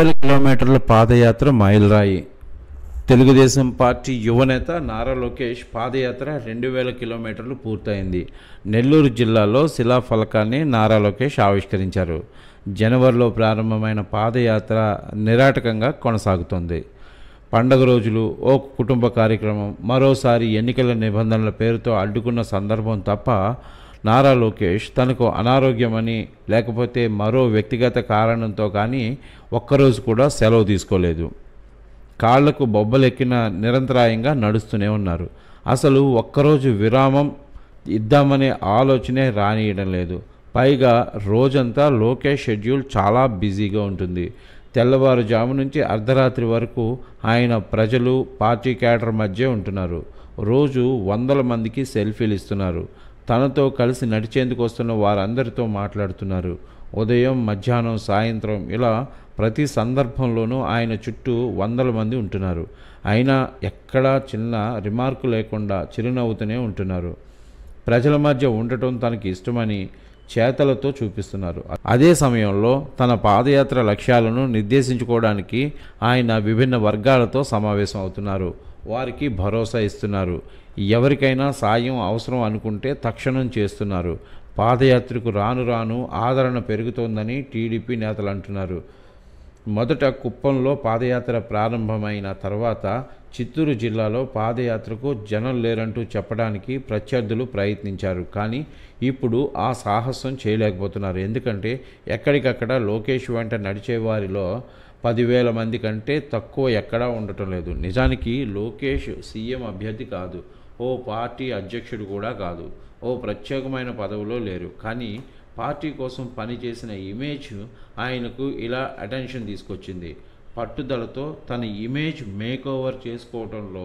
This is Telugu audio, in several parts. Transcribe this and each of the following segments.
ముప్పై కిలోమీటర్ల పాదయాత్ర మైలురాయి తెలుగుదేశం పార్టీ యువనేత నారా లోకేష్ పాదయాత్ర రెండు వేల కిలోమీటర్లు పూర్తయింది నెల్లూరు జిల్లాలో శిలాఫలకాన్ని నారా లోకేష్ ఆవిష్కరించారు జనవరిలో ప్రారంభమైన పాదయాత్ర నిరాటకంగా కొనసాగుతోంది పండగ రోజులు ఓ కుటుంబ కార్యక్రమం మరోసారి ఎన్నికల నిబంధనల పేరుతో అడ్డుకున్న సందర్భం తప్ప నారా లోకేష్ తనకు అనారోగ్యమని లేకపోతే మరో వ్యక్తిగత కారణంతో కానీ ఒక్కరోజు కూడా సెలవు తీసుకోలేదు కాళ్లకు బొబ్బలెక్కిన నిరంతరాయంగా నడుస్తూనే ఉన్నారు అసలు ఒక్కరోజు విరామం ఇద్దామనే ఆలోచనే రానియడం లేదు పైగా రోజంతా లోకేష్ షెడ్యూల్ చాలా బిజీగా ఉంటుంది తెల్లవారుజాము నుంచి అర్ధరాత్రి వరకు ఆయన ప్రజలు పార్టీ క్యాడర్ మధ్య ఉంటున్నారు రోజు వందల మందికి సెల్ఫీలు ఇస్తున్నారు తనతో కలిసి నడిచేందుకు వస్తున్న వారందరితో మాట్లాడుతున్నారు ఉదయం మధ్యాహ్నం సాయంత్రం ఇలా ప్రతి సందర్భంలోనూ ఆయన చుట్టూ వందల మంది ఉంటున్నారు అయినా ఎక్కడా చిన్న రిమార్కు లేకుండా చిరునవ్వుతూనే ఉంటున్నారు ప్రజల మధ్య ఉండటం తనకి ఇష్టమని చేతలతో చూపిస్తున్నారు అదే సమయంలో తన పాదయాత్ర లక్ష్యాలను నిర్దేశించుకోవడానికి ఆయన విభిన్న వర్గాలతో సమావేశం అవుతున్నారు వారికి భరోసా ఇస్తున్నారు ఎవరికైనా సాయం అవసరం అనుకుంటే తక్షణం చేస్తున్నారు పాదయాత్రకు రాను రాను ఆదరణ పెరుగుతోందని టీడీపీ నేతలు అంటున్నారు మొదట కుప్పంలో పాదయాత్ర ప్రారంభమైన తర్వాత చిత్తూరు జిల్లాలో పాదయాత్రకు జనం లేరంటూ చెప్పడానికి ప్రత్యర్థులు ప్రయత్నించారు కానీ ఇప్పుడు ఆ సాహసం చేయలేకపోతున్నారు ఎందుకంటే ఎక్కడికక్కడ లోకేష్ వెంట నడిచేవారిలో పదివేల మంది కంటే తక్కువ ఎక్కడా ఉండటం లేదు నిజానికి లోకేష్ సీఎం అభ్యర్థి కాదు ఓ పార్టీ అధ్యక్షుడు కూడా కాదు ఓ ప్రత్యేకమైన పదవిలో లేరు కానీ పార్టీ కోసం పనిచేసిన ఇమేజ్ ఆయనకు ఇలా అటెన్షన్ తీసుకొచ్చింది పట్టుదలతో తన ఇమేజ్ మేకోవర్ చేసుకోవడంలో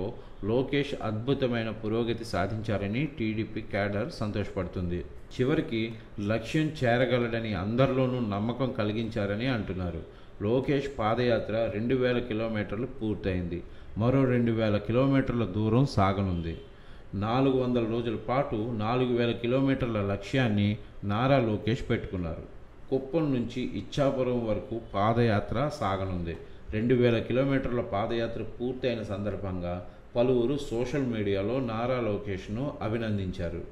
లోకేష్ అద్భుతమైన పురోగతి సాధించారని టీడీపీ క్యాడర్ సంతోషపడుతుంది చివరికి లక్ష్యం చేరగలడని అందరిలోనూ నమ్మకం కలిగించారని అంటున్నారు లోకేష్ పాదయాత్ర రెండు వేల కిలోమీటర్లు పూర్తయింది మరో రెండు వేల కిలోమీటర్ల దూరం సాగనుంది నాలుగు వందల రోజుల పాటు నాలుగు వేల కిలోమీటర్ల లక్ష్యాన్ని నారా లోకేష్ పెట్టుకున్నారు కుప్పం నుంచి ఇచ్చాపురం వరకు పాదయాత్ర సాగనుంది రెండు వేల కిలోమీటర్ల పాదయాత్ర పూర్తయిన సందర్భంగా పలువురు సోషల్ మీడియాలో నారా లోకేష్ను అభినందించారు